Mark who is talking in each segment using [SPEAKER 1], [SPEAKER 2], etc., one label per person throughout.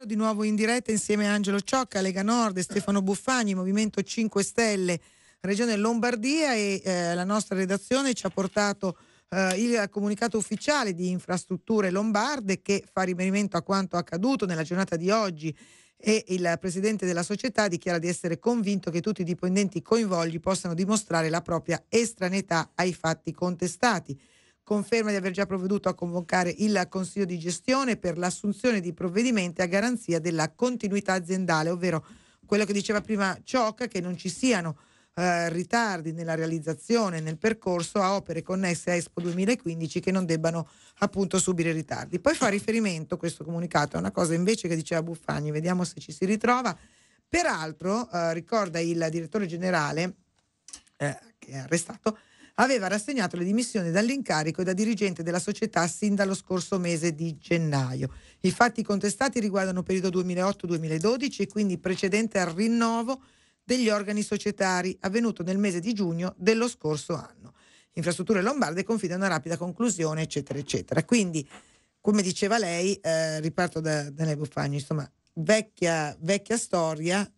[SPEAKER 1] Di nuovo in diretta insieme a Angelo Ciocca, Lega Nord, Stefano Buffagni, Movimento 5 Stelle, Regione Lombardia e eh, la nostra redazione ci ha portato eh, il comunicato ufficiale di Infrastrutture Lombarde che fa riferimento a quanto accaduto nella giornata di oggi e il presidente della società dichiara di essere convinto che tutti i dipendenti coinvolti possano dimostrare la propria estraneità ai fatti contestati conferma di aver già provveduto a convocare il Consiglio di gestione per l'assunzione di provvedimenti a garanzia della continuità aziendale, ovvero quello che diceva prima Ciocca, che non ci siano eh, ritardi nella realizzazione, nel percorso a opere connesse a Expo 2015 che non debbano appunto subire ritardi. Poi fa riferimento questo comunicato a una cosa invece che diceva Buffagni, vediamo se ci si ritrova. Peraltro, eh, ricorda il direttore generale eh, che è arrestato, aveva rassegnato le dimissioni dall'incarico da dirigente della società sin dallo scorso mese di gennaio. I fatti contestati riguardano il periodo 2008-2012 e quindi precedente al rinnovo degli organi societari avvenuto nel mese di giugno dello scorso anno. Infrastrutture lombarde confida una rapida conclusione, eccetera, eccetera. Quindi, come diceva lei, eh, riparto da, da lei insomma, vecchia, vecchia storia,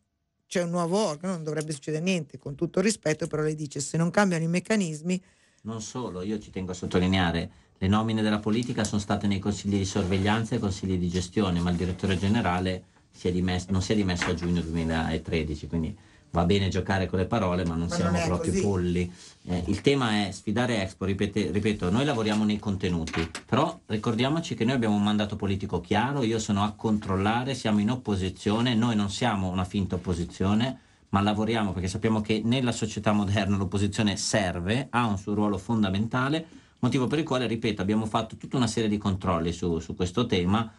[SPEAKER 1] c'è un nuovo organo, non dovrebbe succedere niente, con tutto rispetto, però lei dice se non cambiano i meccanismi...
[SPEAKER 2] Non solo, io ci tengo a sottolineare, le nomine della politica sono state nei consigli di sorveglianza e consigli di gestione, ma il direttore generale si dimesso, non si è dimesso a giugno 2013, quindi va bene giocare con le parole, ma non ma siamo non proprio così. polli. Eh, il tema è sfidare Expo, ripete, ripeto, noi lavoriamo nei contenuti, però ricordiamoci che noi abbiamo un mandato politico chiaro, io sono a controllare, siamo in opposizione, noi non siamo una finta opposizione, ma lavoriamo perché sappiamo che nella società moderna l'opposizione serve, ha un suo ruolo fondamentale, motivo per il quale, ripeto, abbiamo fatto tutta una serie di controlli su, su questo tema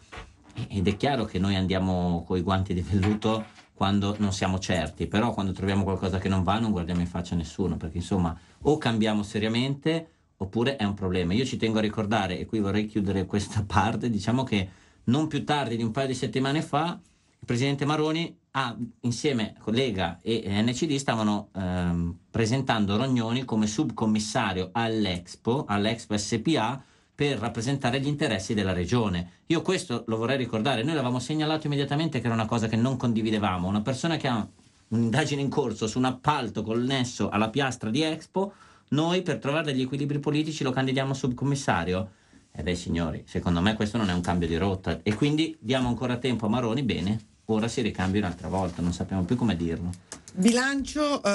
[SPEAKER 2] ed è chiaro che noi andiamo con i guanti di velluto quando non siamo certi, però quando troviamo qualcosa che non va non guardiamo in faccia a nessuno, perché insomma o cambiamo seriamente oppure è un problema. Io ci tengo a ricordare, e qui vorrei chiudere questa parte, diciamo che non più tardi di un paio di settimane fa il presidente Maroni ah, insieme a Lega e NCD stavano ehm, presentando Rognoni come subcommissario all'Expo, all'Expo SPA, per rappresentare gli interessi della regione. Io questo lo vorrei ricordare, noi l'avevamo segnalato immediatamente che era una cosa che non condividevamo, una persona che ha un'indagine in corso su un appalto connesso alla piastra di Expo, noi per trovare degli equilibri politici lo candidiamo a subcommissario. E eh beh signori, secondo me questo non è un cambio di rotta e quindi diamo ancora tempo a Maroni, bene, ora si ricambia un'altra volta, non sappiamo più come dirlo.
[SPEAKER 1] Bilancio eh,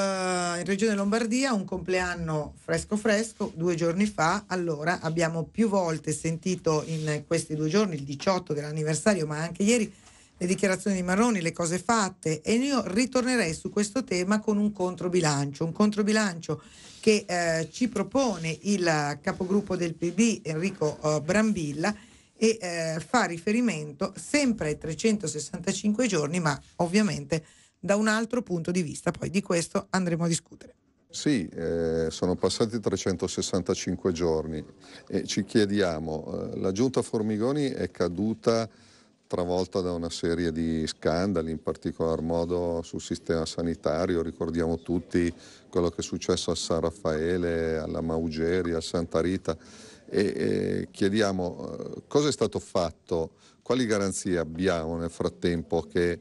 [SPEAKER 1] in Regione Lombardia, un compleanno fresco fresco, due giorni fa, allora abbiamo più volte sentito in questi due giorni, il 18 dell'anniversario, ma anche ieri, le dichiarazioni di Marroni, le cose fatte e io ritornerei su questo tema con un controbilancio, un controbilancio che eh, ci propone il capogruppo del PD Enrico eh, Brambilla e eh, fa riferimento sempre ai 365 giorni, ma ovviamente da un altro punto di vista. Poi di questo andremo a discutere.
[SPEAKER 3] Sì, eh, sono passati 365 giorni e ci chiediamo, eh, la giunta Formigoni è caduta travolta da una serie di scandali, in particolar modo sul sistema sanitario, ricordiamo tutti quello che è successo a San Raffaele, alla Maugeri, a Santa Rita e chiediamo eh, cosa è stato fatto, quali garanzie abbiamo nel frattempo che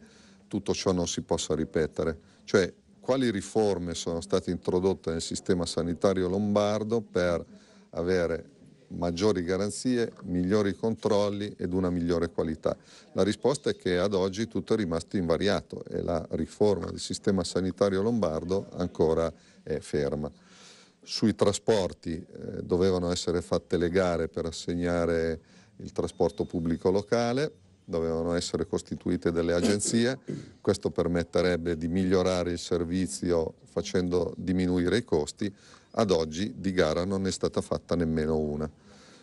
[SPEAKER 3] tutto ciò non si possa ripetere, cioè quali riforme sono state introdotte nel sistema sanitario lombardo per avere maggiori garanzie, migliori controlli ed una migliore qualità. La risposta è che ad oggi tutto è rimasto invariato e la riforma del sistema sanitario lombardo ancora è ferma. Sui trasporti eh, dovevano essere fatte le gare per assegnare il trasporto pubblico locale, dovevano essere costituite delle agenzie, questo permetterebbe di migliorare il servizio facendo diminuire i costi, ad oggi di gara non è stata fatta nemmeno una.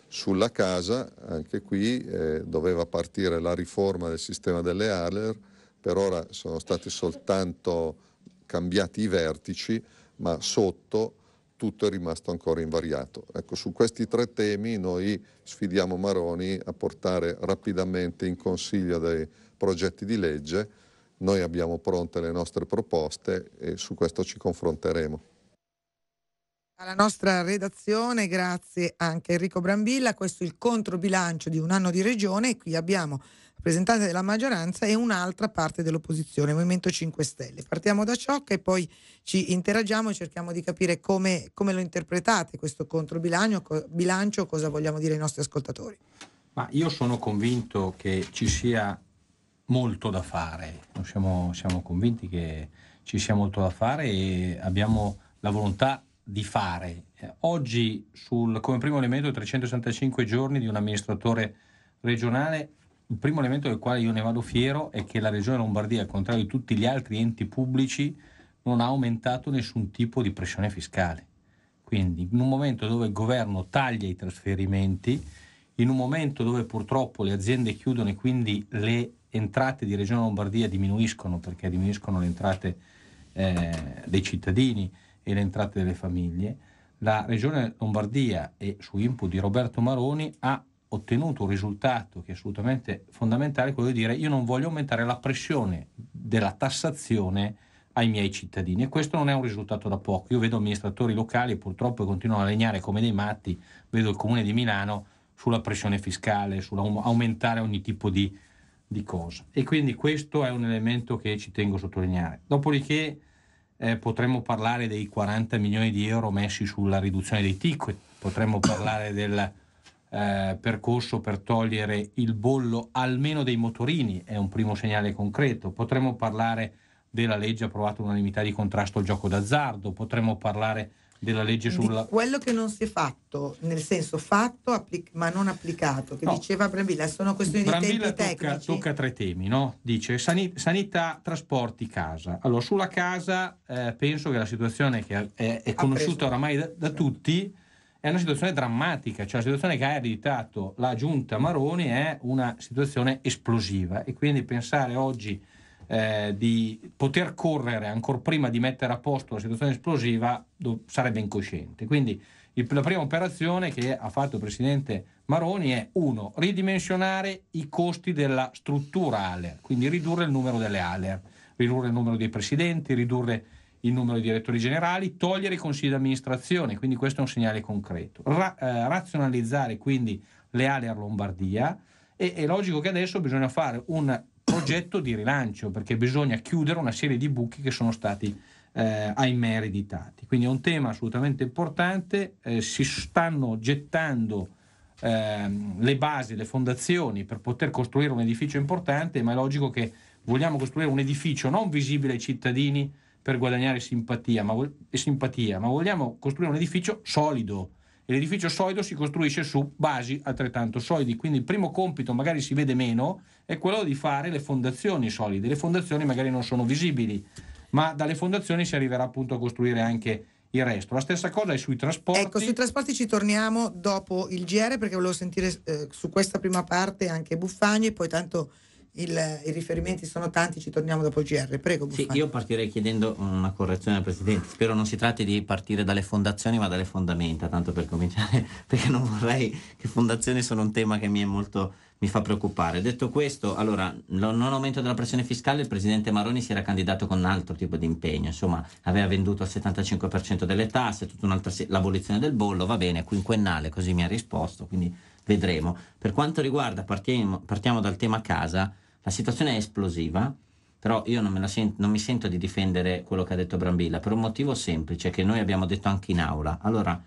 [SPEAKER 3] Sulla casa, anche qui, eh, doveva partire la riforma del sistema delle ALER, per ora sono stati soltanto cambiati i vertici, ma sotto tutto è rimasto ancora invariato. Ecco, su questi tre temi noi sfidiamo Maroni a portare rapidamente in consiglio dei progetti di legge, noi abbiamo pronte le nostre proposte e su questo ci confronteremo.
[SPEAKER 1] Alla nostra redazione, grazie anche Enrico Brambilla, questo è il controbilancio di un anno di regione e qui abbiamo rappresentante della maggioranza e un'altra parte dell'opposizione, il Movimento 5 Stelle. Partiamo da ciò che poi ci interagiamo e cerchiamo di capire come, come lo interpretate questo controbilancio, co- bilancio, cosa vogliamo dire ai nostri ascoltatori.
[SPEAKER 4] Ma io sono convinto che ci sia molto da fare, siamo, siamo convinti che ci sia molto da fare e abbiamo la volontà di fare. Oggi sul, come primo elemento 365 giorni di un amministratore regionale il primo elemento del quale io ne vado fiero è che la Regione Lombardia, al contrario di tutti gli altri enti pubblici, non ha aumentato nessun tipo di pressione fiscale. Quindi in un momento dove il governo taglia i trasferimenti, in un momento dove purtroppo le aziende chiudono e quindi le entrate di Regione Lombardia diminuiscono perché diminuiscono le entrate eh, dei cittadini e le entrate delle famiglie, la Regione Lombardia e su input di Roberto Maroni ha ottenuto un risultato che è assolutamente fondamentale, quello di dire io non voglio aumentare la pressione della tassazione ai miei cittadini e questo non è un risultato da poco. Io vedo amministratori locali purtroppo continuano a legnare come dei matti, vedo il comune di Milano sulla pressione fiscale, sull'aumentare ogni tipo di, di cosa. E quindi questo è un elemento che ci tengo a sottolineare. Dopodiché eh, potremmo parlare dei 40 milioni di euro messi sulla riduzione dei ticket, potremmo parlare del eh, percorso per togliere il bollo almeno dei motorini, è un primo segnale concreto. Potremmo parlare della legge approvata all'unanimità di contrasto al gioco d'azzardo, potremmo parlare della legge sulla... Di
[SPEAKER 1] quello che non si è fatto, nel senso fatto applic- ma non applicato, che no. diceva Brambilla, sono questioni Brambilla di tempi tocca, tecnici.
[SPEAKER 4] tocca tre temi, no? Dice sanit- sanità, trasporti, casa. Allora, sulla casa eh, penso che la situazione che è, è conosciuta oramai da, da tutti è una situazione drammatica, cioè la situazione che ha ereditato la giunta Maroni è una situazione esplosiva e quindi pensare oggi eh, di poter correre ancora prima di mettere a posto la situazione esplosiva do- sarebbe incosciente. Quindi il, la prima operazione che ha fatto il Presidente Maroni è uno, ridimensionare i costi della struttura ALER, quindi ridurre il numero delle ALER, ridurre il numero dei presidenti, ridurre il numero di direttori generali, togliere i consigli di amministrazione, quindi questo è un segnale concreto, Ra- eh, razionalizzare quindi le ali a Lombardia e è logico che adesso bisogna fare un progetto di rilancio perché bisogna chiudere una serie di buchi che sono stati eh, ahimè ereditati. Quindi è un tema assolutamente importante, eh, si stanno gettando ehm, le basi, le fondazioni per poter costruire un edificio importante, ma è logico che vogliamo costruire un edificio non visibile ai cittadini, per guadagnare simpatia ma, simpatia, ma vogliamo costruire un edificio solido. E l'edificio solido si costruisce su basi altrettanto solidi. Quindi il primo compito, magari si vede meno, è quello di fare le fondazioni solide. Le fondazioni magari non sono visibili, ma dalle fondazioni si arriverà appunto a costruire anche il resto. La stessa cosa è sui trasporti.
[SPEAKER 1] Ecco, sui trasporti ci torniamo dopo il GR perché volevo sentire eh, su questa prima parte anche Buffagni e poi tanto il, i riferimenti sono tanti, ci torniamo dopo il GR.
[SPEAKER 2] Prego. Sì, io partirei chiedendo una correzione al Presidente. Spero non si tratti di partire dalle fondazioni, ma dalle fondamenta, tanto per cominciare, perché non vorrei che fondazioni sono un tema che mi è molto mi fa preoccupare. Detto questo, allora, non aumento della pressione fiscale, il presidente Maroni si era candidato con un altro tipo di impegno, insomma, aveva venduto il 75% delle tasse, tutta un'altra se- l'abolizione del bollo, va bene, quinquennale, così mi ha risposto, quindi vedremo. Per quanto riguarda, partiamo, partiamo dal tema casa, la situazione è esplosiva, però io non, sento, non mi sento di difendere quello che ha detto Brambilla per un motivo semplice che noi abbiamo detto anche in aula. Allora,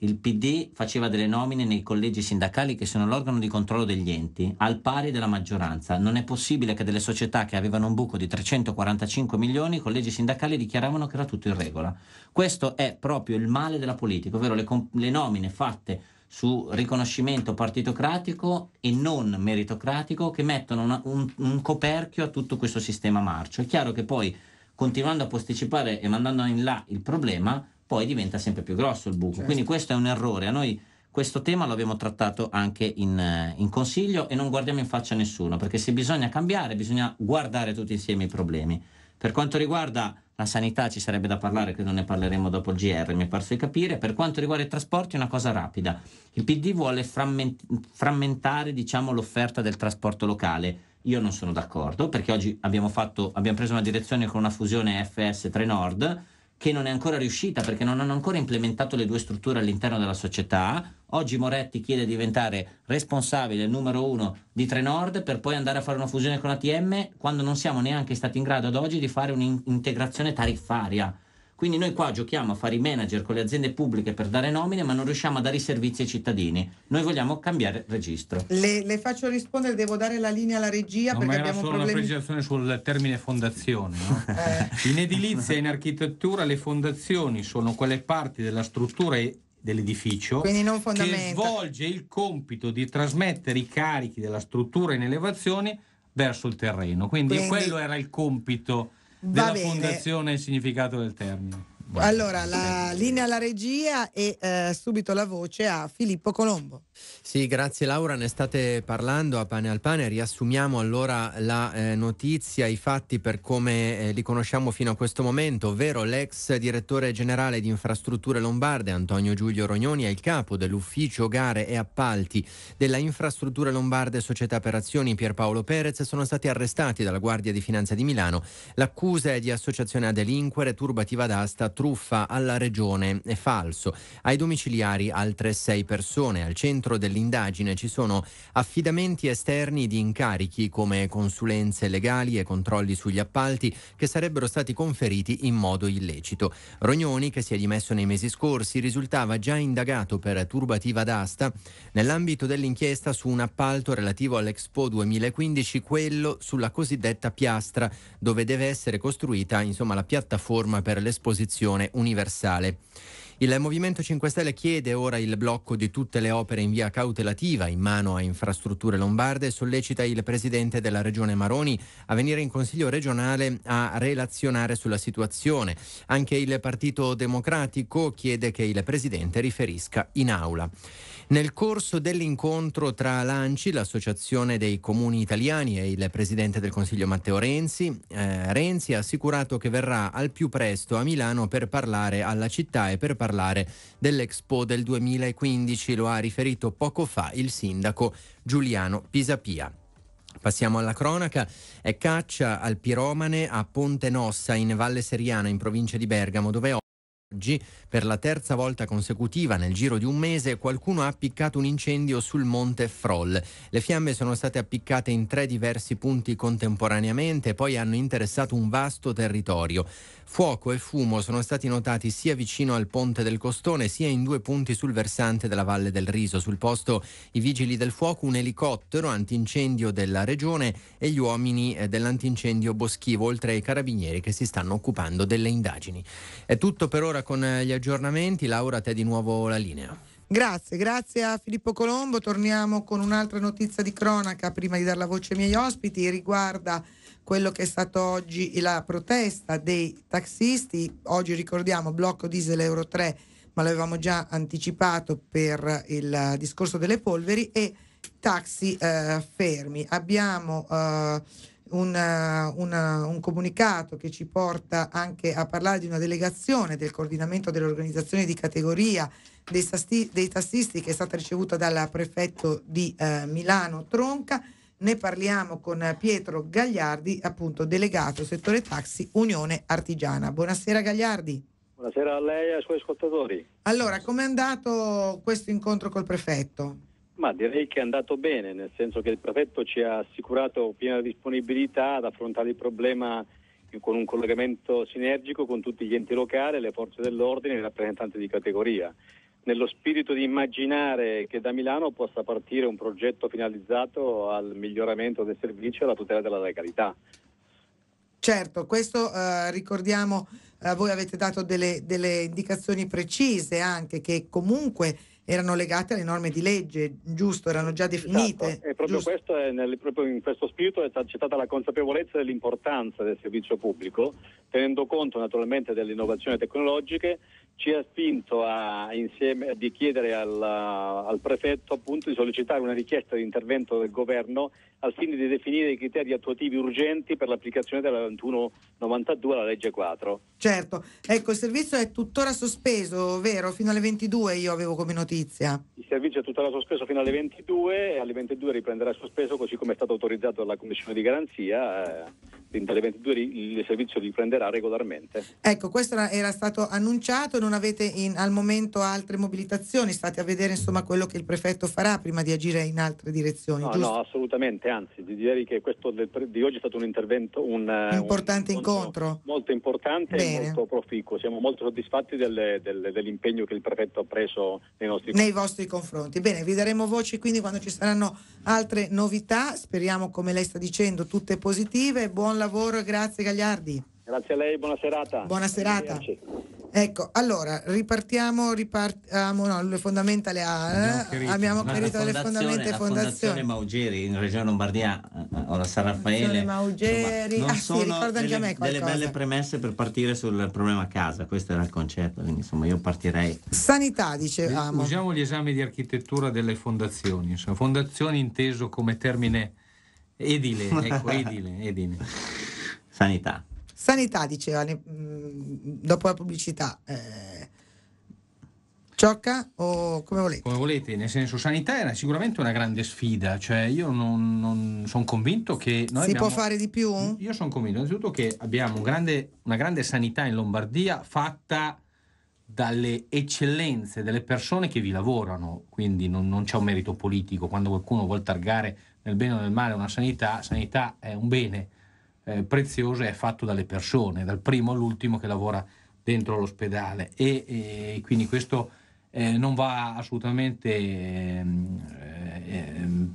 [SPEAKER 2] il PD faceva delle nomine nei collegi sindacali che sono l'organo di controllo degli enti, al pari della maggioranza. Non è possibile che delle società che avevano un buco di 345 milioni, i collegi sindacali dichiaravano che era tutto in regola. Questo è proprio il male della politica, ovvero le, le nomine fatte su riconoscimento partitocratico e non meritocratico che mettono una, un, un, coperchio a tutto questo sistema marcio. È chiaro che poi continuando a posticipare e mandando in là il problema, poi diventa sempre più grosso il buco. Certo. Quindi questo è un errore. A noi questo tema lo abbiamo trattato anche in, eh, in consiglio e non guardiamo in faccia a nessuno, perché se bisogna cambiare bisogna guardare tutti insieme i problemi. Per quanto riguarda la sanità ci sarebbe da parlare, credo ne parleremo dopo il GR, mi è parso di capire. Per quanto riguarda i trasporti, una cosa rapida. Il PD vuole frammentare diciamo, l'offerta del trasporto locale. Io non sono d'accordo perché oggi abbiamo, fatto, abbiamo preso una direzione con una fusione fs Nord che non è ancora riuscita perché non hanno ancora implementato le due strutture all'interno della società. Oggi Moretti chiede di diventare responsabile numero uno di Trenord per poi andare a fare una fusione con ATM quando non siamo neanche stati in grado ad oggi di fare un'integrazione tariffaria. Quindi noi qua giochiamo a fare i manager con le aziende pubbliche per dare nomine, ma non riusciamo a dare i servizi ai cittadini. Noi vogliamo cambiare registro. Le,
[SPEAKER 1] le faccio rispondere, devo dare la linea alla regia no, perché abbiamo solo problemi... una
[SPEAKER 2] precisazione sul termine fondazione.
[SPEAKER 4] No? eh. In edilizia e in architettura le fondazioni sono quelle parti della struttura e dell'edificio che svolge il compito di trasmettere i carichi della struttura in elevazione verso il terreno. Quindi, Quindi... quello era il compito
[SPEAKER 1] della fondazione
[SPEAKER 5] e significato del termine.
[SPEAKER 1] Buona. Allora, la linea alla regia e eh, subito la voce a Filippo Colombo.
[SPEAKER 5] Sì, grazie Laura, ne state parlando a pane al pane. Riassumiamo allora la eh, notizia, i fatti per come eh, li conosciamo fino a questo momento, ovvero l'ex direttore generale di infrastrutture lombarde Antonio Giulio Rognoni è il capo dell'ufficio gare e appalti della infrastrutture lombarde società per azioni Pierpaolo Perez sono stati arrestati dalla Guardia di Finanza di Milano. L'accusa è di associazione a delinquere, turbativa d'asta truffa alla regione è falso. Ai domiciliari altre sei persone. Al centro dell'indagine ci sono affidamenti esterni di incarichi come consulenze legali e controlli sugli appalti che sarebbero stati conferiti in modo illecito. Rognoni, che si è dimesso nei mesi scorsi, risultava già indagato per turbativa d'asta nell'ambito dell'inchiesta su un appalto relativo all'Expo 2015, quello sulla cosiddetta piastra, dove deve essere costruita insomma, la piattaforma per l'esposizione distribuzione universale. Il Movimento 5 Stelle chiede ora il blocco di tutte le opere in via cautelativa in mano a infrastrutture lombarde e sollecita il presidente della regione Maroni a venire in consiglio regionale a relazionare sulla situazione. Anche il Partito Democratico chiede che il presidente riferisca in aula. Nel corso dell'incontro tra l'ANCI, l'Associazione dei Comuni Italiani e il Presidente del Consiglio Matteo Renzi, eh, Renzi ha assicurato che verrà al più presto a Milano per parlare alla città e per parlare dell'Expo del 2015, lo ha riferito poco fa il sindaco Giuliano Pisapia. Passiamo alla cronaca. È caccia al piromane a Ponte Nossa in Valle Seriana in provincia di Bergamo dove oggi per la terza volta consecutiva nel giro di un mese qualcuno ha appiccato un incendio sul monte Froll. Le fiamme sono state appiccate in tre diversi punti contemporaneamente e poi hanno interessato un vasto territorio. Fuoco e fumo sono stati notati sia vicino al ponte del Costone sia in due punti sul versante della Valle del Riso. Sul posto i vigili del fuoco, un elicottero antincendio della regione e gli uomini eh, dell'antincendio boschivo, oltre ai carabinieri che si stanno occupando delle indagini. È tutto per ora con eh, gli aggiornamenti aggiornamenti. Laura, a te di nuovo la linea.
[SPEAKER 1] Grazie, grazie a Filippo Colombo. Torniamo con un'altra notizia di cronaca prima di dare la voce ai miei ospiti. Riguarda quello che è stato oggi la protesta dei taxisti. Oggi ricordiamo blocco diesel Euro 3, ma l'avevamo già anticipato per il discorso delle polveri e taxi eh, fermi. Abbiamo eh, una, eh, una, eh, un comunicato che ci porta anche a parlare di una delegazione del coordinamento delle organizzazioni di categoria dei, sasti, dei tassisti che è stata ricevuta dal prefetto di eh, Milano Tronca. Ne parliamo con Pietro Gagliardi, appunto delegato settore taxi Unione Artigiana. Buonasera Gagliardi.
[SPEAKER 6] Buonasera a lei e ai suoi ascoltatori.
[SPEAKER 1] Allora, com'è andato questo incontro col prefetto?
[SPEAKER 6] Ma direi che è andato bene, nel senso che il prefetto ci ha assicurato piena disponibilità ad affrontare il problema con un collegamento sinergico con tutti gli enti locali, le forze dell'ordine e i rappresentanti di categoria, nello spirito di immaginare che da Milano possa partire un progetto finalizzato al miglioramento del servizio e alla tutela della legalità.
[SPEAKER 1] Certo, questo eh, ricordiamo, eh, voi avete dato delle, delle indicazioni precise anche che comunque erano legate alle norme di legge, giusto? Erano già esatto, definite. Esatto.
[SPEAKER 6] E proprio, questo è nel, proprio in questo spirito è citata la consapevolezza dell'importanza del servizio pubblico, tenendo conto naturalmente delle innovazioni tecnologiche ci ha spinto a, insieme, di chiedere al, al, prefetto appunto, di sollecitare una richiesta di intervento del governo al fine di definire i criteri attuativi urgenti per l'applicazione della 2192 alla legge 4.
[SPEAKER 1] Certo, ecco il servizio è tuttora sospeso, vero? Fino alle 22 io avevo come notizia.
[SPEAKER 6] Il servizio è tuttora sospeso fino alle 22 e alle 22 riprenderà sospeso così come è stato autorizzato dalla Commissione di Garanzia. Eh entro le 22 il servizio riprenderà regolarmente.
[SPEAKER 1] Ecco, questo era stato annunciato, non avete in, al momento altre mobilitazioni, state a vedere insomma quello che il prefetto farà prima di agire in altre direzioni. No, giusto? no,
[SPEAKER 6] assolutamente, anzi, direi che questo del, di oggi è stato un intervento, un eh, importante
[SPEAKER 1] un, incontro. Un,
[SPEAKER 6] molto importante Bene. e molto proficuo, siamo molto soddisfatti del, del, dell'impegno che il prefetto ha preso nei nostri nei
[SPEAKER 1] vostri confronti. Bene, vi daremo voce quindi quando ci saranno altre novità, speriamo come lei sta dicendo tutte positive. Buon buon lavoro e grazie Gagliardi.
[SPEAKER 6] Grazie a lei, buona serata. Buona serata.
[SPEAKER 1] Ecco, allora ripartiamo, ripartiamo, no, le fondamenta le eh? abbiamo chiarito le fondamente la fondazione.
[SPEAKER 2] Maugeri in Regione Lombardia, eh, ora San Raffaele. Maugeri, insomma, ah, sono sì, ricorda anche a me qualcosa. Delle belle premesse per partire sul problema casa, questo era il concetto, quindi insomma io partirei.
[SPEAKER 1] Sanità, dicevamo. Eh,
[SPEAKER 4] usiamo gli esami di architettura delle fondazioni, insomma, fondazioni inteso come termine Edile, ecco, edile, edile. Sanità.
[SPEAKER 1] Sanità, diceva, mm, dopo la pubblicità. Eh, Ciocca
[SPEAKER 4] o come volete? Come volete, nel senso sanità era sicuramente una grande sfida, cioè io non, non sono convinto che... Noi si abbiamo, può fare di più? Io sono convinto innanzitutto che abbiamo un grande, una grande sanità in Lombardia fatta dalle eccellenze delle persone che vi lavorano, quindi non, non c'è un merito politico, quando qualcuno vuol targare nel bene o nel male una sanità, sanità è un bene eh, prezioso e è fatto dalle persone, dal primo all'ultimo che lavora dentro l'ospedale e, e quindi questo eh, non va assolutamente ehm, eh,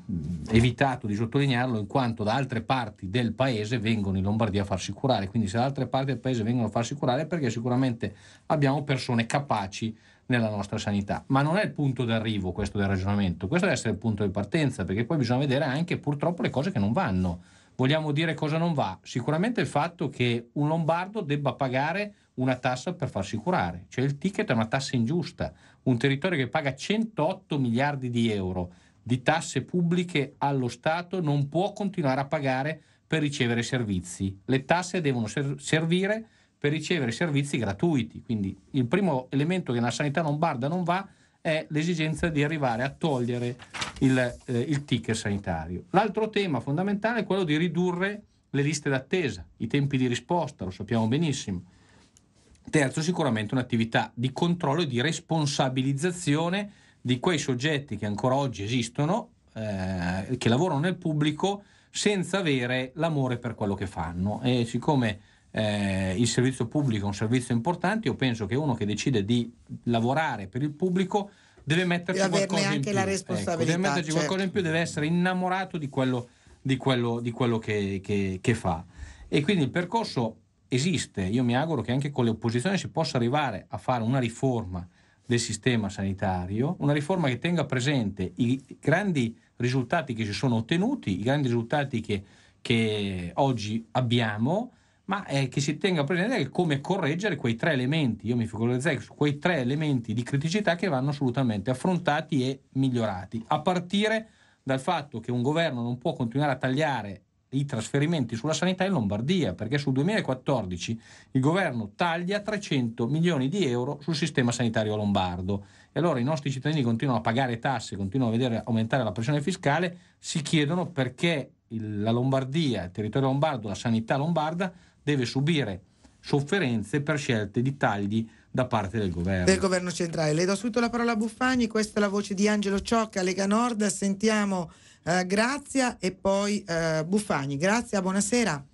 [SPEAKER 4] evitato di sottolinearlo in quanto da altre parti del paese vengono in Lombardia a farsi curare, quindi se da altre parti del paese vengono a farsi curare è perché sicuramente abbiamo persone capaci nella nostra sanità. Ma non è il punto d'arrivo questo del ragionamento, questo deve essere il punto di partenza, perché poi bisogna vedere anche purtroppo le cose che non vanno. Vogliamo dire cosa non va? Sicuramente il fatto che un lombardo debba pagare una tassa per farsi curare, cioè il ticket è una tassa ingiusta, un territorio che paga 108 miliardi di euro di tasse pubbliche allo Stato non può continuare a pagare per ricevere servizi. Le tasse devono ser- servire per ricevere servizi gratuiti. Quindi il primo elemento che nella sanità lombarda non va è l'esigenza di arrivare a togliere il, eh, il ticket sanitario. L'altro tema fondamentale è quello di ridurre le liste d'attesa, i tempi di risposta, lo sappiamo benissimo. Terzo, sicuramente un'attività di controllo e di responsabilizzazione di quei soggetti che ancora oggi esistono, eh, che lavorano nel pubblico senza avere l'amore per quello che fanno. E siccome eh, il servizio pubblico è un servizio importante, io penso che uno che decide di lavorare per il pubblico deve metterci, qualcosa in, ecco, deve metterci certo. qualcosa in più. deve certo. essere innamorato di quello, di quello, di quello che, che, che fa. E quindi il percorso esiste, io mi auguro che anche con le opposizioni si possa arrivare a fare una riforma del sistema sanitario, una riforma che tenga presente i grandi risultati che si sono ottenuti, i grandi risultati che, che oggi abbiamo ma è eh, che si tenga presente come correggere quei tre elementi. Io mi focalizzerei su quei tre elementi di criticità che vanno assolutamente affrontati e migliorati, a partire dal fatto che un governo non può continuare a tagliare i trasferimenti sulla sanità in Lombardia, perché sul 2014 il governo taglia 300 milioni di euro sul sistema sanitario lombardo. E allora i nostri cittadini continuano a pagare tasse, continuano a vedere aumentare la pressione fiscale, si chiedono perché la Lombardia, il territorio lombardo, la sanità lombarda deve subire sofferenze per scelte di tagli da parte del governo. Del
[SPEAKER 1] governo centrale. Le do subito la parola a Buffagni, questa è la voce di Angelo Ciocca, Lega Nord, sentiamo eh, Grazia e poi eh, Buffagni. Grazia, buonasera.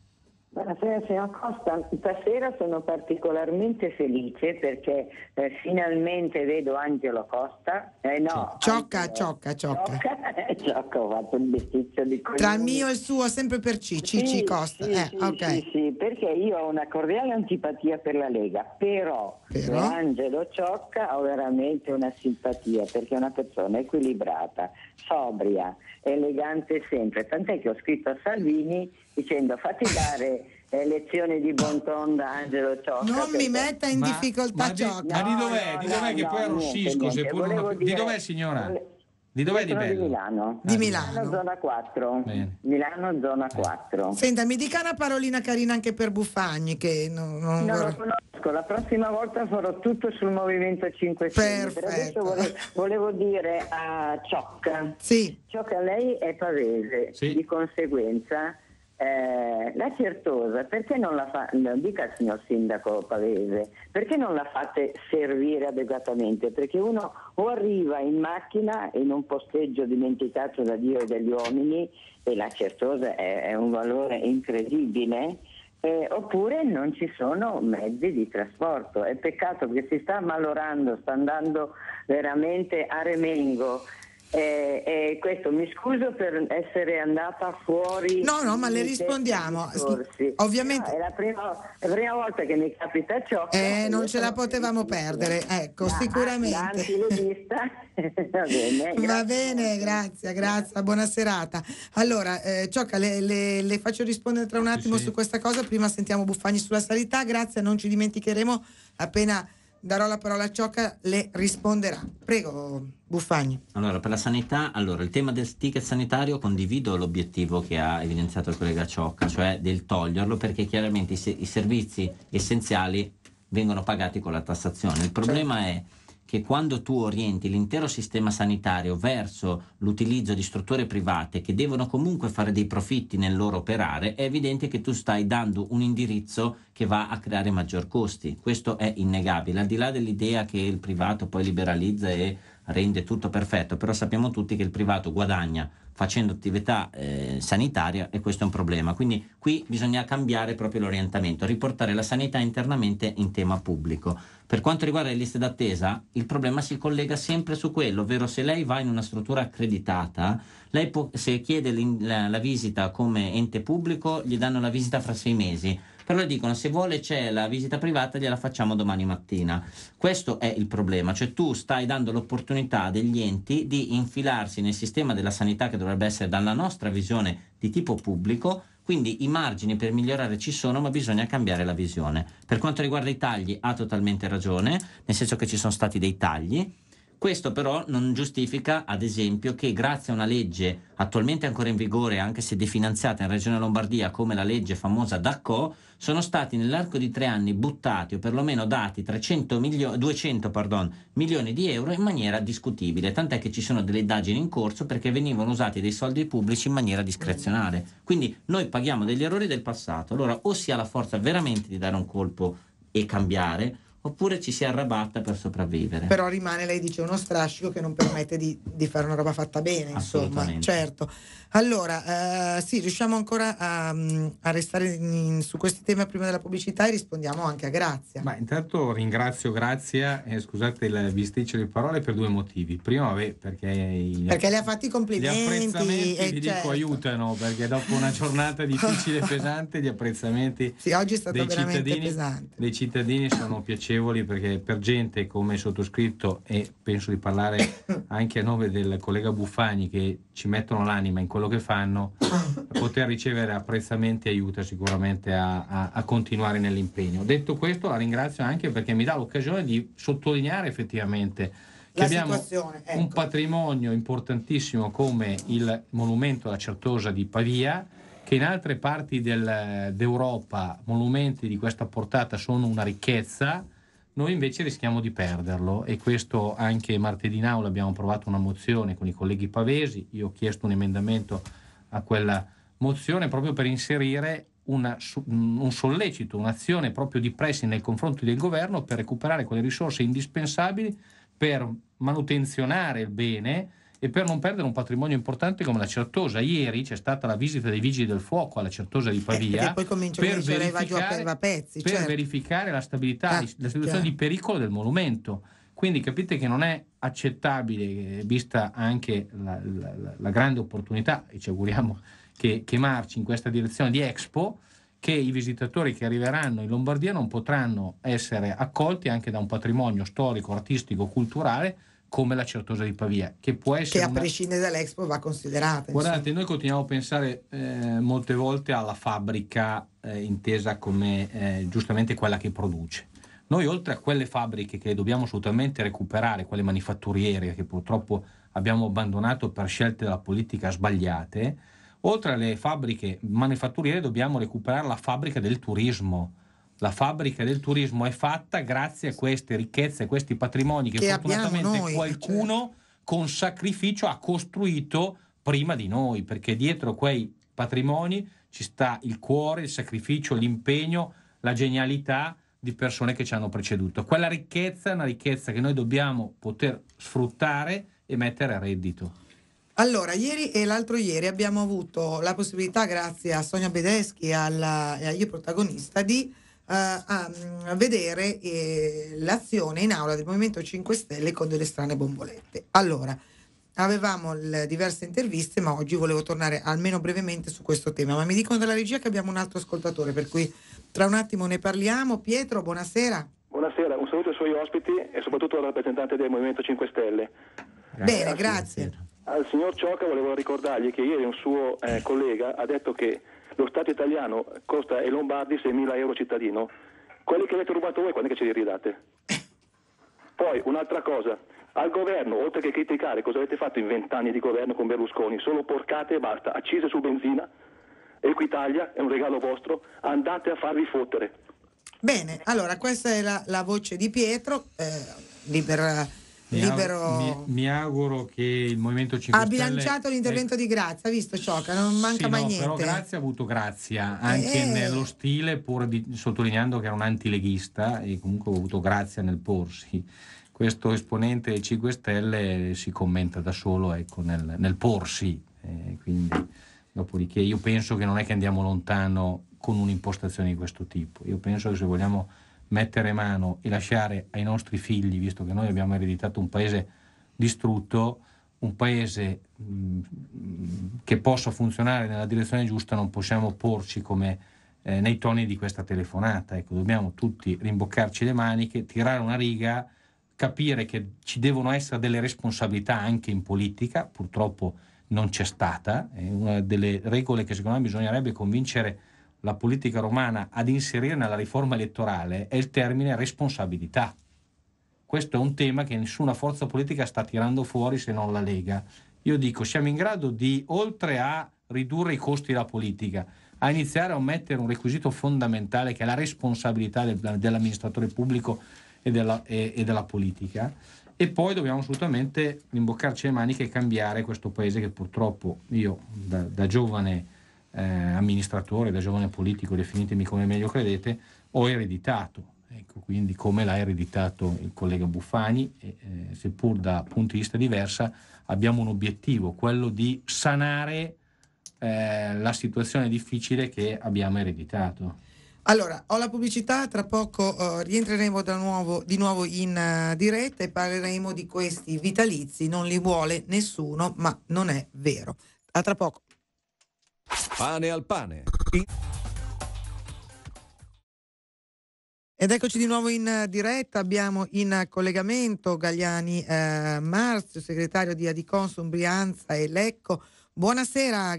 [SPEAKER 7] Buonasera signor Costa, stasera sono particolarmente felice perché eh, finalmente vedo Angelo Costa. Eh, no, ciocca, Angelo,
[SPEAKER 1] ciocca, ciocca, ciocca.
[SPEAKER 7] Ciocca, ho fatto un bestizio di cognome. Tra il mio e il suo, sempre per Cici sì, Costa. Sì, eh, sì, okay. sì, sì, perché io ho una cordiale antipatia per la Lega, però, però? Angelo Ciocca ho veramente una simpatia perché è una persona equilibrata, sobria, elegante sempre, tant'è che ho scritto a Salvini dicendo fatti dare eh, lezioni di Bonton da Angelo Ciocca. Non mi metta in ma, difficoltà ma Ciocca. ma di dov'è? No, di dov'è no, che no, poi arrossisco? Seppur una... Dire... Di dov'è signora? Di dov'è di Bello? Di Milano. Di Milano. Milano zona 4. Bene. Milano zona 4. Eh.
[SPEAKER 1] Senta, mi dica una parolina carina anche per Buffagni che
[SPEAKER 7] non, non, non vorrei... lo conosco. La prossima volta farò tutto sul Movimento 5 Stelle. Adesso volevo, volevo, dire a Ciocca. Sì. Ciocca lei è pavese, sì. di conseguenza eh, la certosa perché non la fa, dica il signor sindaco Pavese, perché non la fate servire adeguatamente? Perché uno o arriva in macchina in un posteggio dimenticato da Dio e dagli uomini e la certosa è, è un valore incredibile. Eh, oppure non ci sono mezzi di trasporto. È peccato che si sta malorando, sta andando veramente a remengo eh, eh, questo mi scuso per essere andata fuori. No, no, ma le rispondiamo. Discorsi. Ovviamente. No, è la prima, la prima, volta che mi capita ciò. Eh, non ce la
[SPEAKER 1] potevamo perdere, ecco, da, sicuramente. Va bene, grazie. Va bene, grazie, grazie, buona serata. Allora, eh, Ciocca, le, le, le, faccio rispondere tra un attimo sì, sì. su questa cosa, prima sentiamo Buffagni sulla sanità, grazie, non ci dimenticheremo appena darò la parola a Ciocca, le risponderà. Prego, Buffagni.
[SPEAKER 2] Allora, per la sanità, allora, il tema del ticket sanitario condivido l'obiettivo che ha evidenziato il collega Ciocca, cioè del toglierlo, perché chiaramente i, se- i servizi essenziali vengono pagati con la tassazione. Il problema certo. è che quando tu orienti l'intero sistema sanitario verso l'utilizzo di strutture private che devono comunque fare dei profitti nel loro operare, è evidente che tu stai dando un indirizzo che va a creare maggior costi. Questo è innegabile, al di là dell'idea che il privato poi liberalizza e rende tutto perfetto, però sappiamo tutti che il privato guadagna facendo attività eh, sanitaria e questo è un problema. Quindi qui bisogna cambiare proprio l'orientamento, riportare la sanità internamente in tema pubblico. Per quanto riguarda le liste d'attesa, il problema si collega sempre su quello, ovvero se lei va in una struttura accreditata, lei può, se chiede la, la visita come ente pubblico, gli danno la visita fra sei mesi però le dicono se vuole c'è la visita privata gliela facciamo domani mattina. Questo è il problema, cioè tu stai dando l'opportunità agli enti di infilarsi nel sistema della sanità che dovrebbe essere dalla nostra visione di tipo pubblico quindi i margini per migliorare ci sono, ma bisogna cambiare la visione. Per quanto riguarda i tagli, ha totalmente ragione, nel senso che ci sono stati dei tagli, questo però non giustifica, ad esempio, che grazie a una legge attualmente ancora in vigore, anche se definanziata in Regione Lombardia come la legge famosa DACO, sono stati nell'arco di tre anni buttati o perlomeno dati 300 milio- 200 pardon, milioni di euro in maniera discutibile, tant'è che ci sono delle indagini in corso perché venivano usati dei soldi pubblici in maniera discrezionale. Quindi noi paghiamo degli errori del passato, allora o si ha la forza veramente di dare un colpo e cambiare, oppure ci si arrabatta per sopravvivere.
[SPEAKER 1] Però rimane, lei dice, uno strascico che non permette di, di fare una roba fatta bene, insomma, certo. Allora, eh, sì, riusciamo ancora a, mm, a restare in, su questi temi prima della pubblicità e rispondiamo anche a Grazia. Ma
[SPEAKER 4] intanto ringrazio Grazia, eh, scusate il bisticcio di parole per due motivi. Primo, vabbè, perché... perché le ha
[SPEAKER 1] fatti i complimenti. Gli apprezzamenti, eh, vi certo. dico,
[SPEAKER 4] aiutano, perché dopo una giornata difficile e pesante, gli apprezzamenti sì, oggi è stato dei, veramente cittadini, pesante. dei cittadini sono piacevoli meritevoli perché per gente come sottoscritto e penso di parlare anche a nome del collega Buffagni che ci mettono l'anima in quello che fanno, poter ricevere apprezzamenti aiuta sicuramente a, a, a continuare nell'impegno. Detto questo la ringrazio anche perché mi dà l'occasione di sottolineare effettivamente che abbiamo ecco. un patrimonio importantissimo come il monumento alla Certosa di Pavia, che in altre parti del, d'Europa monumenti di questa portata sono una ricchezza noi invece rischiamo di perderlo e questo anche martedì in aula abbiamo approvato una mozione con i colleghi pavesi, io ho chiesto un emendamento a quella mozione proprio per inserire una, un sollecito, un'azione proprio di pressi nei confronti del governo per recuperare quelle risorse indispensabili per manutenzionare il bene e per non perdere un patrimonio importante come la Certosa. Ieri c'è stata la visita dei vigili del fuoco alla Certosa di eh, Pavia eh, per, verificare, a pezzi, per certo. verificare, la stabilità, ah, la situazione di pericolo del monumento. Quindi capite che non è accettabile, eh, vista anche la, la, la grande opportunità, e ci auguriamo che, che marci in questa direzione di Expo, che i visitatori che arriveranno in Lombardia non potranno essere accolti anche da un patrimonio storico, artistico, culturale come la certosa di Pavia, che può essere... Che a una...
[SPEAKER 1] prescindere dall'Expo va considerata. Guardate,
[SPEAKER 4] insomma. noi continuiamo a pensare eh, molte volte alla fabbrica eh, intesa come eh, giustamente quella che produce. Noi oltre a quelle fabbriche che dobbiamo assolutamente recuperare, quelle manifatturiere che purtroppo abbiamo abbandonato per scelte della politica sbagliate, oltre alle fabbriche manifatturiere dobbiamo recuperare la fabbrica del turismo la fabbrica del turismo è fatta grazie a queste ricchezze, a questi patrimoni che, che fortunatamente noi, qualcuno cioè... con sacrificio ha costruito prima di noi, perché dietro quei patrimoni ci sta il cuore, il sacrificio, l'impegno, la genialità di persone che ci hanno preceduto. Quella ricchezza è una ricchezza che noi dobbiamo poter sfruttare e mettere a reddito.
[SPEAKER 1] Allora, ieri e l'altro ieri abbiamo avuto la possibilità, grazie a Sonia Bedeschi, e a io protagonista, di eh, a mm, vedere eh, l'azione in aula del Movimento 5 Stelle con delle strane bombolette. Allora, avevamo diverse interviste, ma oggi volevo tornare almeno brevemente su questo tema. Ma mi dicono dalla regia che abbiamo un altro ascoltatore, per cui tra un attimo ne parliamo. Pietro, buonasera.
[SPEAKER 6] Buonasera, un saluto ai suoi ospiti e soprattutto al rappresentante del Movimento 5 Stelle. Bene, grazie. al signor Ciocca volevo ricordargli che ieri un suo eh, collega ha detto che lo Stato italiano costa ai lombardi 6.000 euro cittadino, quelli che avete rubato voi quando è che ce li ridate? Poi un'altra cosa, al governo, oltre che criticare cosa avete fatto in vent'anni di governo con Berlusconi, solo porcate e basta, accise su benzina, Equitalia è un regalo vostro, andate a farvi fottere.
[SPEAKER 1] Bene, allora questa è la, la voce di Pietro, eh, libera
[SPEAKER 4] mi libero. Auguro, mi, mi, auguro che il Movimento 5 ha Stelle... Ha bilanciato l'intervento
[SPEAKER 1] è... Eh, di Grazia, visto ciò che non manca sì, mai no, niente. Però
[SPEAKER 4] Grazia ha avuto grazia, anche eh, nello stile, pur di, sottolineando che era un antileghista e comunque ha avuto grazia nel porsi. Questo esponente dei 5 Stelle si commenta da solo ecco, nel, nel, porsi, eh, quindi dopodiché io penso che non è che andiamo lontano con un'impostazione di questo tipo. Io penso che se vogliamo mettere mano e lasciare ai nostri figli, visto che noi abbiamo ereditato un paese distrutto, un paese che possa funzionare nella direzione giusta, non possiamo porci come eh, nei toni di questa telefonata. Ecco, dobbiamo tutti rimboccarci le maniche, tirare una riga, capire che ci devono essere delle responsabilità anche in politica, purtroppo non c'è stata, è una delle regole che secondo me bisognerebbe convincere la politica romana ad inserire nella riforma elettorale è il termine responsabilità. Questo è un tema che nessuna forza politica sta tirando fuori se non la Lega. Io dico, siamo in grado di, oltre a ridurre i costi della politica, a iniziare a mettere un requisito fondamentale che è la responsabilità del, dell'amministratore pubblico e della, e, e della politica, e poi dobbiamo assolutamente imboccarci le maniche e cambiare questo paese che purtroppo io da, da giovane eh, amministratore, da giovane politico, definitemi come meglio credete, ho ereditato. Ecco, quindi come l'ha ereditato il collega Buffani, e, eh, seppur da punti di vista diversa, abbiamo un obiettivo, quello di sanare eh, la situazione difficile che abbiamo ereditato. Allora, ho la pubblicità,
[SPEAKER 1] tra poco uh, rientreremo nuovo, di nuovo in uh, diretta e parleremo di questi vitalizi, non li vuole nessuno, ma non è vero. A tra poco.
[SPEAKER 4] Pane al pane.
[SPEAKER 1] Ed eccoci di nuovo in eh, diretta, abbiamo in collegamento Gagliani eh, Marzio, segretario di Adiconsum Brianza e Lecco. Buonasera.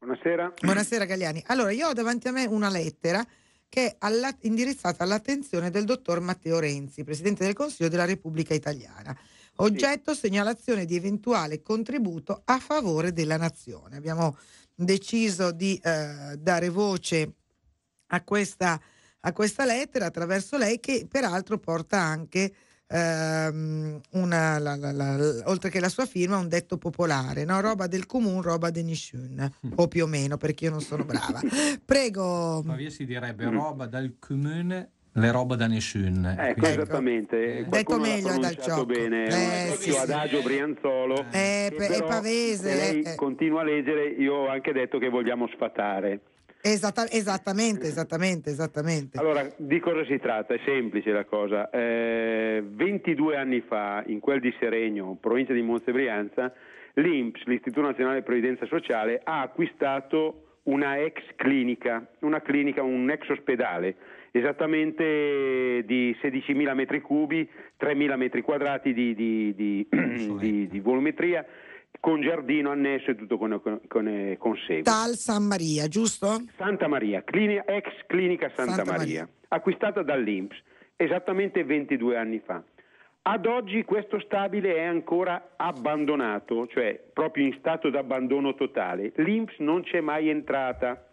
[SPEAKER 1] Buonasera. Buonasera Gagliani. Allora, io ho davanti a me una lettera che è alla, indirizzata all'attenzione del dottor Matteo Renzi, Presidente del Consiglio della Repubblica Italiana. Oggetto sì. segnalazione di eventuale contributo a favore della nazione. Abbiamo deciso di eh, dare voce a questa, a questa, lettera attraverso lei che peraltro porta anche ehm, una, la, la, la, oltre che la sua firma un detto popolare, no? roba del comune, roba de nessun, o più o meno perché io non sono brava.
[SPEAKER 4] Prego. Pavia si direbbe roba dal comune le robe da nessun. Eh, ecco, quindi...
[SPEAKER 8] esattamente. Eh. Detto meglio è dal ciocco. bene, eh, sì, adagio Brianzolo. Eh, però, è pavese. lei eh, eh. continua a leggere, io ho anche detto che vogliamo sfatare.
[SPEAKER 1] Esatta, esattamente, esattamente, esattamente.
[SPEAKER 8] Allora, di cosa si tratta? È semplice la cosa. Eh, 22 anni fa, in quel di Seregno, provincia di Montebrianza, l'INPS, l'Istituto Nazionale di Previdenza Sociale, ha acquistato una ex clinica, una clinica, un ex ospedale esattamente di 16.000 metri cubi, 3.000 metri quadrati di, di, di, di volumetria, con giardino annesso e tutto con, con, con, eh, consegue. Dal
[SPEAKER 1] San Maria, giusto?
[SPEAKER 8] Santa Maria, clinica, ex clinica Santa, Santa Maria, Maria, acquistata dall'Inps esattamente 22 anni fa. Ad oggi questo stabile è ancora abbandonato, cioè proprio in stato d'abbandono totale. L'Inps non c'è mai entrata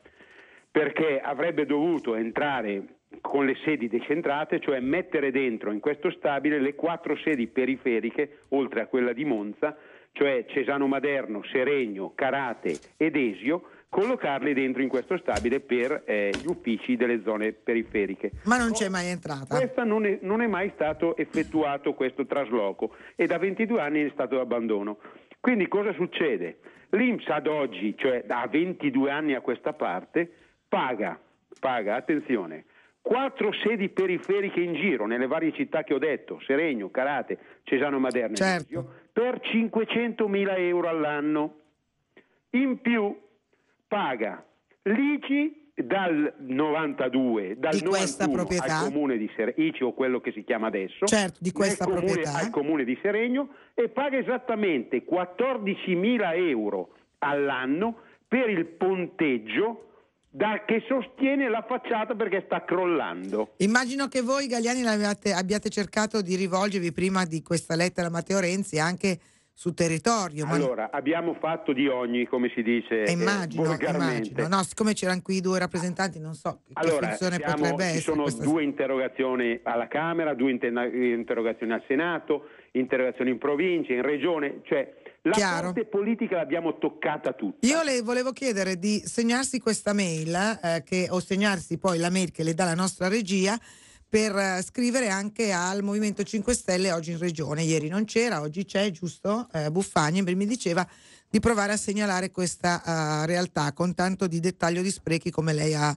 [SPEAKER 8] perché avrebbe dovuto entrare con le sedi decentrate, cioè mettere dentro in questo stabile le quattro sedi periferiche, oltre a quella di Monza, cioè Cesano Maderno, Seregno, Carate ed Esio, collocarle dentro in questo stabile per eh, gli uffici delle zone periferiche. Ma
[SPEAKER 1] non c'è mai entrata.
[SPEAKER 8] Non è, non è mai stato effettuato questo trasloco e da 22 anni è stato d'abbandono. Quindi cosa succede? L'Inps ad oggi, cioè da 22 anni a questa parte, paga, paga, attenzione, quattro sedi periferiche in giro nelle varie città che ho detto, Seregno, Carate, Cesano Maderno, certo. per 500.000 euro all'anno. In più paga l'ICI dal 92, dal di 91 al comune di Seregno, ICI o quello che si chiama adesso, certo, di questa comune, al comune di Seregno e paga esattamente 14.000 euro all'anno per il ponteggio da, che sostiene la facciata perché sta crollando.
[SPEAKER 1] Immagino che voi, Gagliani, abbiate cercato di rivolgervi prima di questa lettera a Matteo Renzi anche su territorio. Allora,
[SPEAKER 8] abbiamo fatto di ogni, come si dice. E eh, eh, immagino, eh, immagino.
[SPEAKER 1] No, siccome c'erano qui i due rappresentanti, non so allora, che funzione siamo, potrebbe ci essere. Ci sono questa... due
[SPEAKER 8] interrogazioni alla Camera, due inter- interrogazioni al Senato, interrogazioni in provincia, in regione, cioè la Chiaro. parte politica l'abbiamo toccata tutta.
[SPEAKER 1] Io le volevo chiedere di segnarsi questa mail eh, che, o segnarsi poi la mail che le dà la nostra regia per eh, scrivere anche al Movimento 5 Stelle oggi in regione. Ieri non c'era, oggi c'è, giusto? Eh, Buffagni mi diceva di provare a segnalare questa uh, realtà con tanto di dettaglio di sprechi come lei ha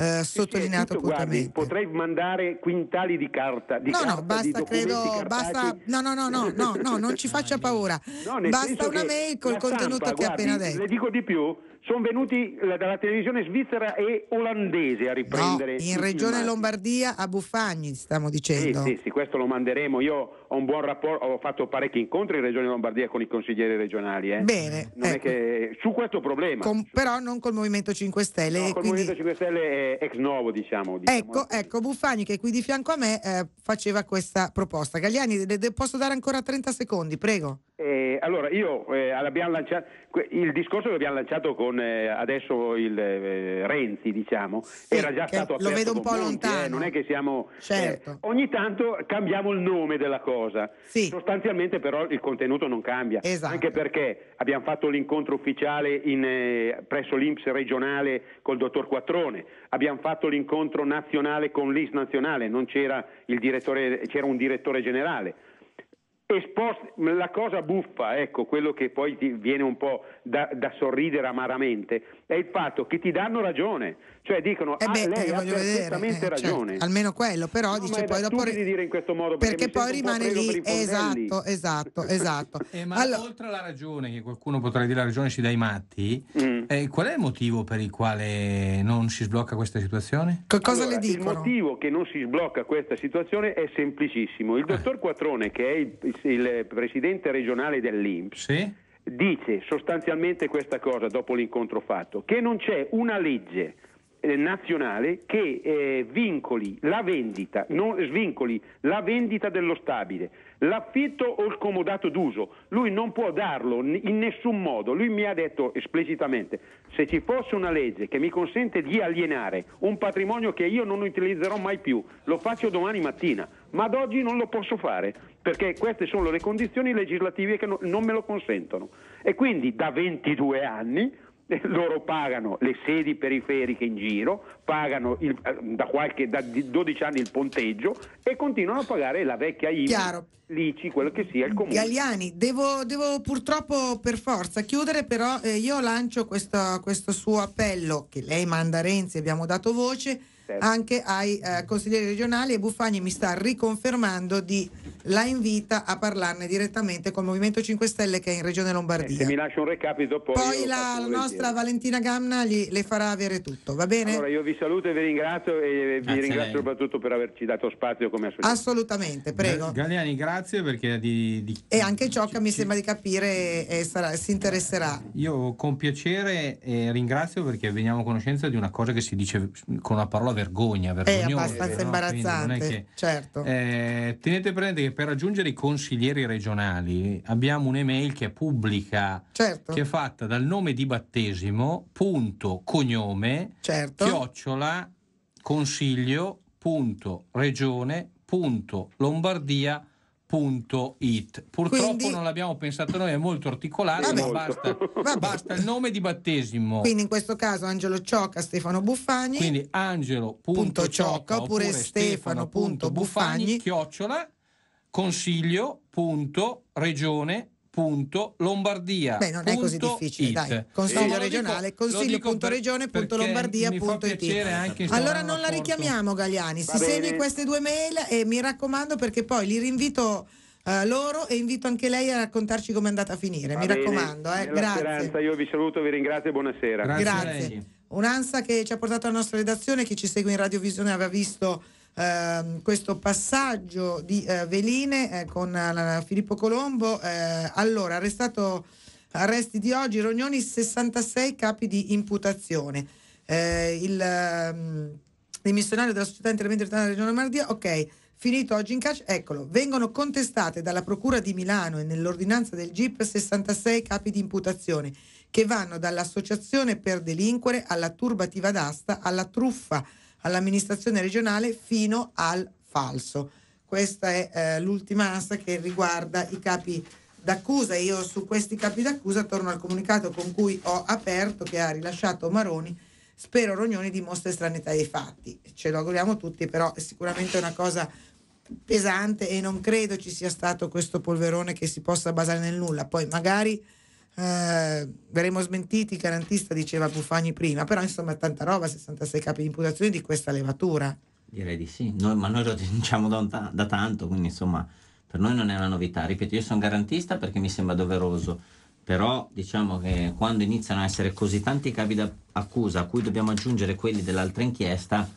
[SPEAKER 1] eh, sottolineato sì, tutto, guardi,
[SPEAKER 8] potrei mandare quintali di carta. Di no, carta, no, basta, credo, basta, no, no, no, no, no, no, non ci
[SPEAKER 1] faccia paura. No, basta una mail col contenuto stampa, che ha appena detto. Le
[SPEAKER 8] dico di più, sono venuti eh, dalla televisione svizzera e olandese a riprendere. No, in regione
[SPEAKER 1] Lombardia a Buffagni, stiamo dicendo.
[SPEAKER 8] Sì, sì, sì, questo lo manderemo. Io ho un buon rapporto, ho fatto parecchi incontri in regione Lombardia con i consiglieri regionali. Eh. Bene. Ecco. Che, su questo problema. Con,
[SPEAKER 1] però non col Movimento 5 Stelle. No,
[SPEAKER 8] eh, col Movimento 5 Stelle ex novo, diciamo. diciamo
[SPEAKER 1] ecco, ecco, Buffagni che è qui di fianco a me eh, faceva questa proposta. Gagliani, de- de- posso dare ancora 30 secondi, prego.
[SPEAKER 8] Eh, allora, io eh, lanciato, il discorso che abbiamo lanciato con con eh, adesso il eh, Renzi, diciamo, sì, era già stato aperto. Lo vedo un po' Monti, eh, lontano. Eh, non è che siamo. Certo. Eh, ogni tanto cambiamo il nome della cosa. Sì. Sostanzialmente, però, il contenuto non cambia. Esatto. Anche perché abbiamo fatto l'incontro ufficiale in, eh, presso l'Inps regionale col dottor Quattrone, abbiamo fatto l'incontro nazionale con l'IS nazionale, non c'era, il direttore, c'era un direttore generale Espost- la cosa buffa, ecco, quello che poi ti viene un po' da, da, sorridere amaramente, è il fatto che ti danno ragione, cioè dicono eh beh, ah, lei ha perfettamente eh, certo, ragione. Cioè,
[SPEAKER 1] almeno quello, però no, dice poi dopo di
[SPEAKER 8] dire in questo modo perché, perché poi rimane lì, esatto, esatto, esatto. eh, ma allora... oltre alla
[SPEAKER 4] ragione che qualcuno potrebbe dire la ragione ci dai matti, mm. eh, qual è il motivo per il quale non si sblocca questa situazione? Che cosa allora, le dicono? Il
[SPEAKER 8] motivo che non si sblocca questa situazione è semplicissimo. Il eh. dottor Quattrone che è il il presidente regionale dell'Inps sì? dice sostanzialmente questa cosa dopo l'incontro fatto, che non c'è una legge eh, nazionale che eh, vincoli la vendita, non, svincoli la vendita dello stabile, l'affitto o il comodato d'uso. Lui non può darlo in nessun modo. Lui mi ha detto esplicitamente: se ci fosse una legge che mi consente di alienare un patrimonio che io non utilizzerò mai più, lo faccio domani mattina, ma ad oggi non lo posso fare perché queste sono le condizioni legislative che non me lo consentono. E quindi da 22 anni eh, loro pagano le sedi periferiche in giro, pagano il, eh, da, qualche, da 12 anni il ponteggio e continuano a pagare la vecchia IVA, l'ICI, quello che sia il comune. Galliani,
[SPEAKER 1] devo, devo purtroppo per forza chiudere, però eh, io lancio questo, questo suo appello che lei manda a Renzi, abbiamo dato voce certo. anche ai eh, consiglieri regionali e Buffagni mi sta riconfermando di la invita a parlarne direttamente col Movimento 5 Stelle che è in Regione Lombardia. Eh,
[SPEAKER 8] se mi lascia un recapito poi... Poi la, la nostra
[SPEAKER 1] Valentina Gamna gli, le farà avere tutto, va bene? Allora
[SPEAKER 8] io vi saluto e vi ringrazio e vi ringrazio soprattutto per averci dato spazio come associazione.
[SPEAKER 1] Assolutamente,
[SPEAKER 8] prego.
[SPEAKER 4] Galeani, grazie perché... Di, di...
[SPEAKER 1] E anche ciò che mi sembra di capire eh, sarà, si interesserà.
[SPEAKER 4] Io con piacere eh, ringrazio perché veniamo a conoscenza di una cosa che si dice con una parola vergogna, eh, vergognoso. È abbastanza no? imbarazzante, che... certo. Eh, tenete presente che per raggiungere i consiglieri regionali abbiamo un'email che è pubblica, certo. che è fatta dal nome di battesimo, punto, cognome, certo. chiocciola, consiglio, punto, regione, punto, Lombardia, It. Purtroppo Quindi... non l'abbiamo pensato noi, è molto articolato, Vabbè, ma basta, Vabbè. basta il nome di battesimo. Quindi in
[SPEAKER 1] questo caso Angelo Ciocca, Stefano Buffagni. Quindi
[SPEAKER 4] Angelo.ciocca oppure Stefano.buffagni chiocciola consiglio.regione punto Lombardia. Beh, non è così difficile, dai. Consiglio regionale, consiglio.regione.lombardia.it. Allora non
[SPEAKER 1] la richiamiamo Gagliani, si bene. segni queste due mail e mi raccomando perché poi li rinvito uh, loro e invito anche lei a raccontarci come è andata a finire, Va mi bene. raccomando, eh. grazie. Speranza,
[SPEAKER 8] io vi saluto, vi ringrazio e buonasera. Grazie.
[SPEAKER 1] grazie. Un'ansa che ci ha portato alla nostra redazione, chi ci segue in radiovisione aveva visto Ehm, questo passaggio di eh, veline eh, con eh, Filippo Colombo. Eh, allora, arrestato, arresti di oggi, Rognoni 66 capi di imputazione. Eh, il ehm, dimissionario della società interamente della Regione Mardia, ok, finito oggi in caccia, eccolo, vengono contestate dalla Procura di Milano e nell'ordinanza del GIP 66 capi di imputazione che vanno dall'associazione per delinquere alla turbativa d'asta alla truffa all'amministrazione regionale fino al falso. Questa è eh, l'ultima asta che riguarda i capi d'accusa. Io su questi capi d'accusa torno al comunicato con cui ho aperto, che ha rilasciato Maroni. Spero Rognoni dimostri stranità dei fatti. Ce lo auguriamo tutti, però è sicuramente una cosa pesante e non credo ci sia stato questo polverone che si possa basare nel nulla. Poi magari eh, verremo smentiti, garantista diceva Buffagni prima, però insomma tanta roba, 66 capi di imputazione di questa levatura.
[SPEAKER 2] Direi di sì, noi, ma noi lo denunciamo da, da, tanto, quindi insomma per noi non è una novità. Ripeto, io sono garantista perché mi sembra doveroso, però diciamo che quando iniziano a essere così tanti capi d'accusa a cui dobbiamo aggiungere quelli dell'altra inchiesta,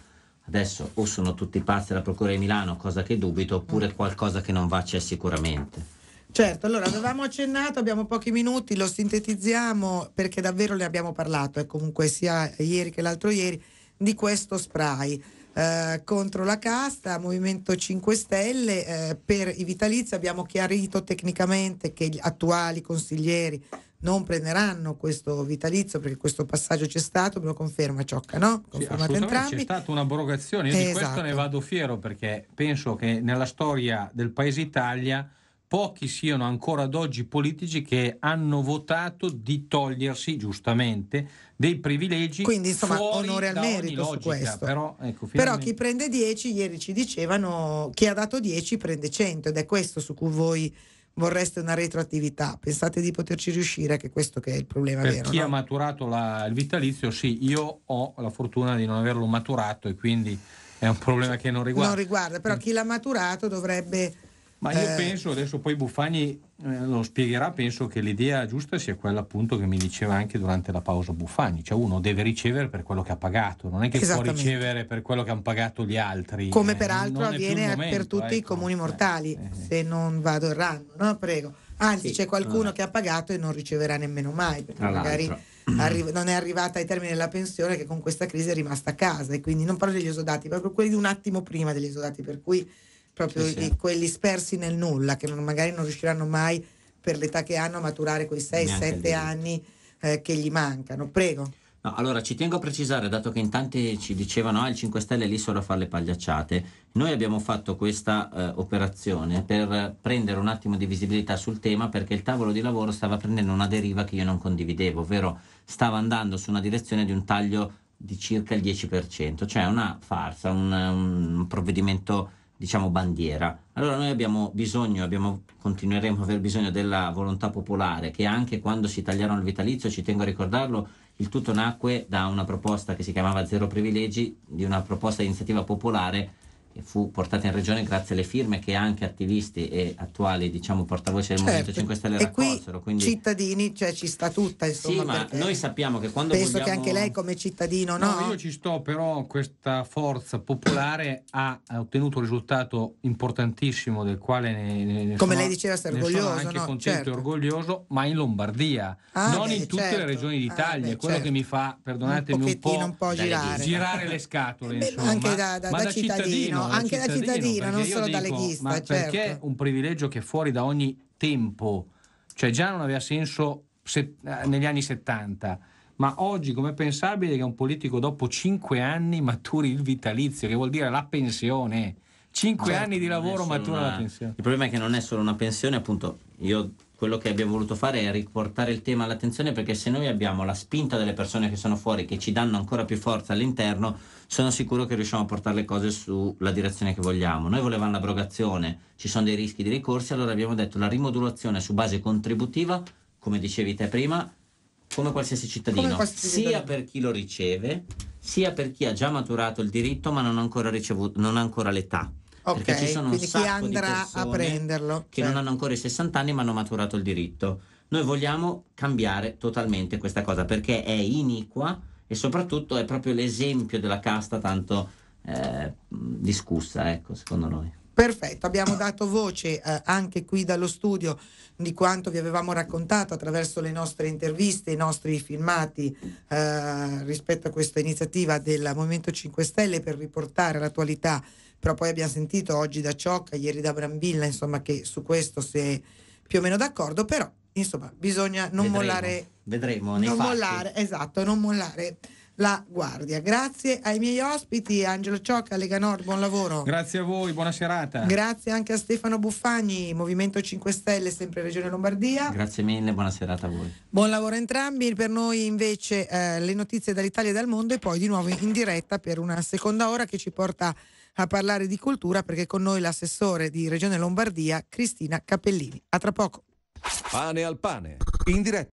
[SPEAKER 2] adesso o sono tutti pazzi alla Procura di Milano, cosa che dubito, oppure mm. qualcosa che non va c'è sicuramente.
[SPEAKER 1] Certo, allora avevamo accennato, abbiamo pochi minuti, lo sintetizziamo perché davvero ne abbiamo parlato, e eh, comunque sia ieri che l'altro ieri, di questo spray. Eh, contro la casta, Movimento 5 Stelle, eh, per i vitalizi abbiamo chiarito tecnicamente che gli attuali consiglieri non prenderanno questo vitalizio perché questo passaggio c'è stato, me lo conferma Ciocca, no? Confermate sì, entrambi. C'è
[SPEAKER 4] stata un'abrogazione, io esatto. di questo ne esatto. vado fiero perché penso che nella storia del Paese Italia pochi siano ancora ad oggi politici che hanno votato di togliersi giustamente dei privilegi. Quindi insomma onore al merito logica, questo. Però, ecco, finalmente... però, chi
[SPEAKER 1] prende 10, ieri ci dicevano chi ha dato 10 prende 100 ed è questo su cui voi vorreste una retroattività. Pensate di poterci riuscire, che questo che è il problema per vero. Chi
[SPEAKER 4] no? ha maturato la, il vitalizio, sì, io ho la fortuna di non averlo maturato e quindi è un problema che non riguarda. Non
[SPEAKER 1] riguarda, però eh. chi l'ha maturato dovrebbe
[SPEAKER 4] ma io eh... penso, adesso poi Buffagni eh, lo spiegherà, penso che l'idea giusta sia quella appunto che mi diceva anche durante la pausa Buffagni, cioè uno deve ricevere per quello che ha pagato, non è che può ricevere per quello che hanno pagato gli altri. Come eh, peraltro avviene momento, per tutti ecco. i
[SPEAKER 1] comuni eh, mortali, eh, se non vado errando, no? Prego. Anzi, sì, c'è qualcuno che ha pagato e non riceverà nemmeno mai, perché magari arri- non è arrivata ai termini della pensione che con questa crisi è rimasta a casa e quindi non parlo degli esodati, proprio quelli di un attimo prima degli esodati, per cui proprio sì, sì. quelli spersi nel nulla, che non, magari non riusciranno mai per l'età che hanno a maturare quei 6-7 anni eh, che gli mancano. Prego.
[SPEAKER 2] No, allora ci tengo a precisare, dato che in tanti ci dicevano ah il 5 Stelle è lì solo a fare le pagliacciate, noi abbiamo fatto questa eh, operazione per prendere un attimo di visibilità sul tema perché il tavolo di lavoro stava prendendo una deriva che io non condividevo, ovvero stava andando su una direzione di un taglio di circa il 10%, cioè una farsa, un, un provvedimento diciamo bandiera. Allora noi abbiamo bisogno, abbiamo, continueremo a aver bisogno della volontà popolare che anche quando si tagliarono il vitalizio, ci tengo a ricordarlo, il tutto nacque da una proposta che si chiamava Zero Privilegi, di una proposta di iniziativa popolare fu portata in regione grazie alle firme che anche attivisti e attuali diciamo, portavoce del Movimento 5 certo. Stelle raccolsero. Quindi...
[SPEAKER 1] Cittadini, cioè ci sta tutta insomma.
[SPEAKER 2] Sì, ma noi sappiamo che quando Penso vogliamo... che anche
[SPEAKER 1] lei come cittadino, no? no? Io
[SPEAKER 4] ci sto, però questa forza popolare ha ottenuto un risultato importantissimo del quale ne, ne, ne Come sono, lei diceva, sei orgoglioso, anche no? contento certo. e orgoglioso, ma in Lombardia, ah, non beh, in tutte certo. le regioni ah, d'Italia, ah, beh, quello che mi certo. fa, perdonatemi un, un po', un po girare. girare. le scatole, beh, Anche da, da, ma da, da cittadino anche da cittadino, non solo da leghista. Ma certo. perché un privilegio che è fuori da ogni tempo, cioè già non aveva senso se, eh, negli anni 70, ma oggi com'è pensabile che un politico dopo cinque anni maturi il vitalizio, che vuol dire la pensione?
[SPEAKER 2] Cinque certo, anni di lavoro matura una... la pensione. Il problema è che non è solo una pensione, appunto, io quello che abbiamo voluto fare è riportare il tema all'attenzione perché se noi abbiamo la spinta delle persone che sono fuori che ci danno ancora più forza all'interno, sono sicuro che riusciamo a portare le cose sulla direzione che vogliamo. Noi volevamo l'abrogazione, ci sono dei rischi di ricorsi, allora abbiamo detto la rimodulazione su base contributiva, come dicevi te prima, come qualsiasi cittadino, come qualsiasi sia per chi lo riceve, sia per chi ha già maturato il diritto ma non, ancora ricevuto, non ha ancora l'età. Okay, perché ci sono un sacco di persone che cioè. non hanno ancora i 60 anni ma hanno maturato il diritto. Noi vogliamo cambiare totalmente questa cosa perché è iniqua e soprattutto è proprio l'esempio della casta tanto eh, discussa, ecco, secondo noi.
[SPEAKER 1] Perfetto, abbiamo dato voce eh, anche qui dallo studio di quanto vi avevamo raccontato attraverso le nostre interviste, i nostri filmati eh, rispetto a questa iniziativa del Movimento 5 Stelle per riportare l'attualità però poi abbiamo sentito oggi da Ciocca, ieri da Brambilla, insomma che su questo si è più o meno d'accordo, però insomma bisogna non vedremo, mollare... Vedremo, non fatti. mollare, esatto, non mollare la guardia. Grazie ai miei ospiti, Angelo Ciocca, Lega Nord, buon lavoro. Grazie
[SPEAKER 2] a voi, buona serata. Grazie
[SPEAKER 1] anche a Stefano Buffagni, Movimento 5 Stelle, sempre Regione Lombardia.
[SPEAKER 2] Grazie mille, buona serata a voi.
[SPEAKER 1] Buon lavoro a entrambi, per noi invece eh, le notizie dall'Italia e dal mondo e poi di nuovo in diretta per una seconda ora che ci porta a parlare di cultura perché con noi l'assessore di Regione Lombardia, Cristina Capellini. A tra poco.
[SPEAKER 4] Pane al pane,
[SPEAKER 1] in diretta.